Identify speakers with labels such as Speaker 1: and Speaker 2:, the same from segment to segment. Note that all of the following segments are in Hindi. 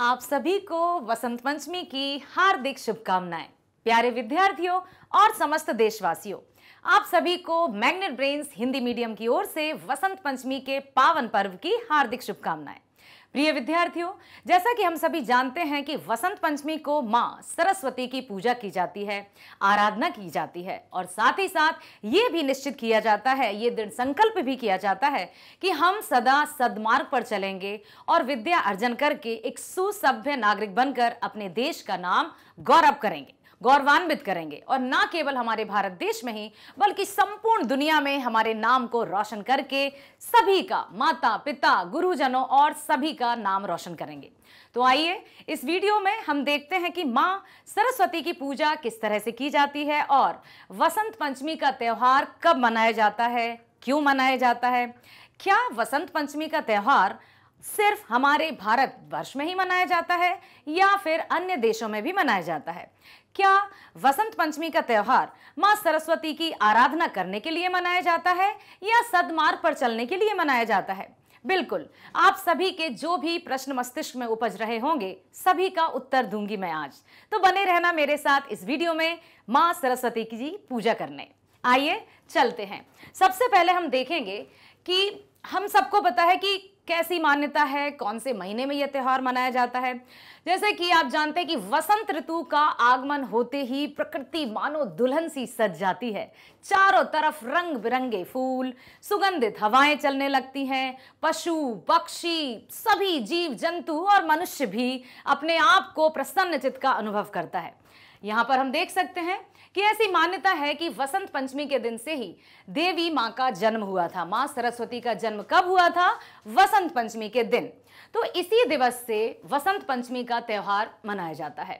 Speaker 1: आप सभी को वसंत पंचमी की हार्दिक शुभकामनाएं प्यारे विद्यार्थियों और समस्त देशवासियों आप सभी को मैग्नेट ब्रेन्स हिंदी मीडियम की ओर से वसंत पंचमी के पावन पर्व की हार्दिक शुभकामनाएं प्रिय विद्यार्थियों जैसा कि हम सभी जानते हैं कि वसंत पंचमी को मां सरस्वती की पूजा की जाती है आराधना की जाती है और साथ ही साथ ये भी निश्चित किया जाता है ये दृढ़ संकल्प भी किया जाता है कि हम सदा सदमार्ग पर चलेंगे और विद्या अर्जन करके एक सुसभ्य नागरिक बनकर अपने देश का नाम गौरव करेंगे गौरवान्वित करेंगे और ना केवल हमारे भारत देश में ही बल्कि संपूर्ण दुनिया में हमारे नाम को रोशन करके सभी का माता पिता गुरुजनों और सभी का नाम रोशन करेंगे तो आइए इस वीडियो में हम देखते हैं कि माँ सरस्वती की पूजा किस तरह से की जाती है और वसंत पंचमी का त्यौहार कब मनाया जाता है क्यों मनाया जाता है क्या वसंत पंचमी का त्यौहार सिर्फ हमारे भारत वर्ष में ही मनाया जाता है या फिर अन्य देशों में भी मनाया जाता है क्या वसंत पंचमी का त्यौहार माँ सरस्वती की आराधना करने के लिए मनाया जाता है या सदमार्ग पर चलने के लिए मनाया जाता है बिल्कुल आप सभी के जो भी प्रश्न मस्तिष्क में उपज रहे होंगे सभी का उत्तर दूंगी मैं आज तो बने रहना मेरे साथ इस वीडियो में माँ सरस्वती की जी पूजा करने आइए चलते हैं सबसे पहले हम देखेंगे कि हम सबको पता है कि कैसी मान्यता है कौन से महीने में यह त्यौहार मनाया जाता है जैसे कि आप जानते हैं कि वसंत ऋतु का आगमन होते ही प्रकृति मानो दुल्हन सी सज जाती है चारों तरफ रंग बिरंगे फूल सुगंधित हवाएं चलने लगती हैं पशु पक्षी सभी जीव जंतु और मनुष्य भी अपने आप को प्रसन्नचित का अनुभव करता है यहाँ पर हम देख सकते हैं कि ऐसी मान्यता है कि वसंत पंचमी के दिन से ही देवी मां का जन्म हुआ था मां सरस्वती का जन्म कब हुआ था वसंत पंचमी के दिन तो इसी दिवस से वसंत पंचमी का त्यौहार मनाया जाता है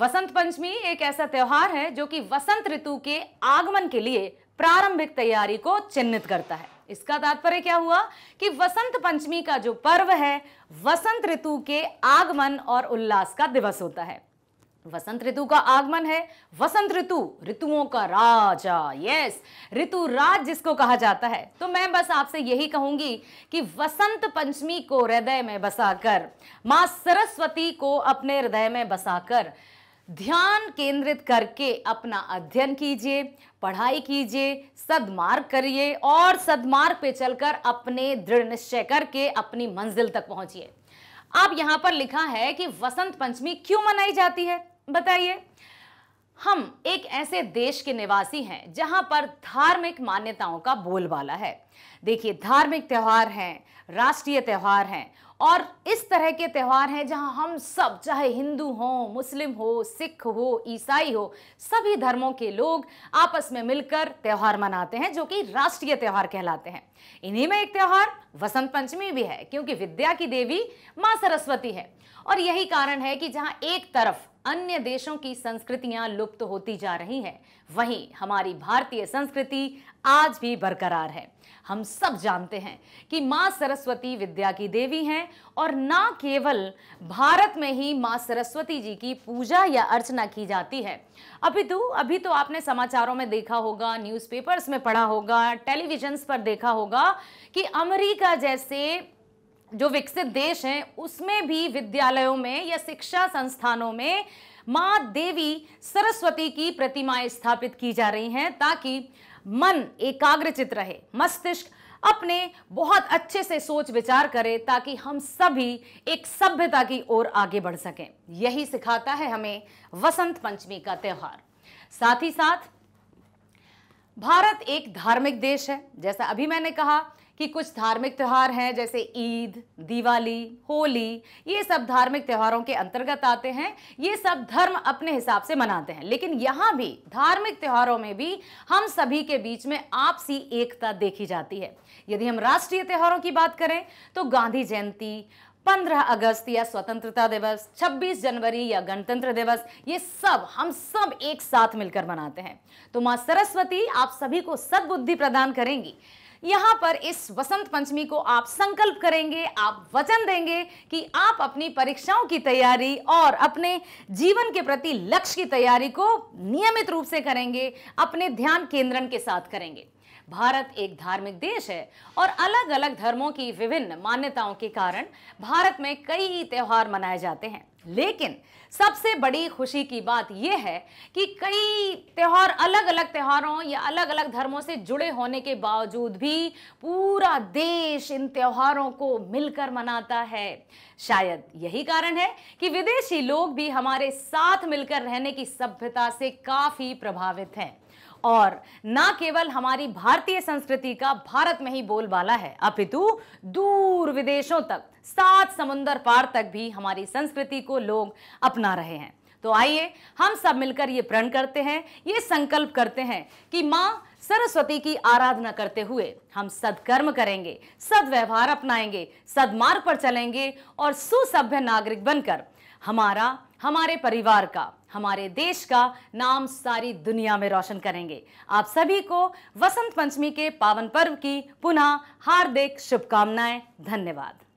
Speaker 1: वसंत पंचमी एक ऐसा त्यौहार है जो कि वसंत ऋतु के आगमन के लिए प्रारंभिक तैयारी को चिन्हित करता है इसका तात्पर्य क्या हुआ कि वसंत पंचमी का जो पर्व है वसंत ऋतु के आगमन और उल्लास का दिवस होता है वसंत ऋतु का आगमन है वसंत ऋतु ऋतुओं का राजा यस ऋतु राज जिसको कहा जाता है तो मैं बस आपसे यही कहूंगी कि वसंत पंचमी को हृदय में बसाकर मां सरस्वती को अपने हृदय में बसाकर ध्यान केंद्रित करके अपना अध्ययन कीजिए पढ़ाई कीजिए सदमार्ग करिए और सदमार्ग पे चलकर अपने दृढ़ निश्चय करके अपनी मंजिल तक पहुंचिए अब यहां पर लिखा है कि वसंत पंचमी क्यों मनाई जाती है बताइए हम एक ऐसे देश के निवासी हैं जहां पर धार्मिक मान्यताओं का बोलबाला है देखिए धार्मिक त्यौहार हैं राष्ट्रीय त्यौहार हैं और इस तरह के त्यौहार हैं जहां हम सब चाहे हिंदू हो मुस्लिम हो सिख हो ईसाई हो सभी धर्मों के लोग आपस में मिलकर त्यौहार मनाते हैं जो कि राष्ट्रीय त्यौहार कहलाते हैं इन्हीं में एक त्यौहार वसंत पंचमी भी है क्योंकि विद्या की देवी माँ सरस्वती है और यही कारण है कि जहाँ एक तरफ अन्य देशों की संस्कृतियां लुप्त तो होती जा रही हैं वहीं हमारी भारतीय संस्कृति आज भी बरकरार है हम सब जानते हैं कि माँ सरस्वती विद्या की देवी हैं और ना केवल भारत में ही माँ सरस्वती जी की पूजा या अर्चना की जाती है अभी तो अभी तो आपने समाचारों में देखा होगा न्यूज़पेपर्स में पढ़ा होगा टेलीविजन्स पर देखा होगा कि अमेरिका जैसे जो विकसित देश हैं उसमें भी विद्यालयों में या शिक्षा संस्थानों में माँ देवी सरस्वती की प्रतिमाएं स्थापित की जा रही हैं ताकि मन एकाग्रचित रहे मस्तिष्क अपने बहुत अच्छे से सोच विचार करें ताकि हम सभी एक सभ्यता की ओर आगे बढ़ सकें यही सिखाता है हमें वसंत पंचमी का त्यौहार साथ ही साथ भारत एक धार्मिक देश है जैसा अभी मैंने कहा कि कुछ धार्मिक त्यौहार हैं जैसे ईद दिवाली होली ये सब धार्मिक त्यौहारों के अंतर्गत आते हैं ये सब धर्म अपने हिसाब से मनाते हैं लेकिन यहाँ भी धार्मिक त्यौहारों में भी हम सभी के बीच में आपसी एकता देखी जाती है यदि हम राष्ट्रीय त्यौहारों की बात करें तो गांधी जयंती 15 अगस्त या स्वतंत्रता दिवस 26 जनवरी या गणतंत्र दिवस ये सब हम सब एक साथ मिलकर मनाते हैं तो माँ सरस्वती आप सभी को सद्बुद्धि प्रदान करेंगी यहां पर इस वसंत पंचमी को आप संकल्प करेंगे आप वचन देंगे कि आप अपनी परीक्षाओं की तैयारी और अपने जीवन के प्रति लक्ष्य की तैयारी को नियमित रूप से करेंगे अपने ध्यान केंद्रण के साथ करेंगे भारत एक धार्मिक देश है और अलग अलग धर्मों की विभिन्न मान्यताओं के कारण भारत में कई त्यौहार मनाए जाते हैं लेकिन सबसे बड़ी खुशी की बात यह है कि कई त्यौहार अलग अलग त्यौहारों या अलग अलग धर्मों से जुड़े होने के बावजूद भी पूरा देश इन त्यौहारों को मिलकर मनाता है शायद यही कारण है कि विदेशी लोग भी हमारे साथ मिलकर रहने की सभ्यता से काफ़ी प्रभावित हैं और ना केवल हमारी भारतीय संस्कृति का भारत में ही बोलबाला है अपितु दूर विदेशों तक सात समुंदर पार तक भी हमारी संस्कृति को लोग अपना रहे हैं तो आइए हम सब मिलकर ये प्रण करते हैं ये संकल्प करते हैं कि माँ सरस्वती की आराधना करते हुए हम सदकर्म करेंगे सदव्यवहार अपनाएंगे सदमार्ग पर चलेंगे और सुसभ्य नागरिक बनकर हमारा हमारे परिवार का हमारे देश का नाम सारी दुनिया में रोशन करेंगे आप सभी को वसंत पंचमी के पावन पर्व की पुनः हार्दिक शुभकामनाएं धन्यवाद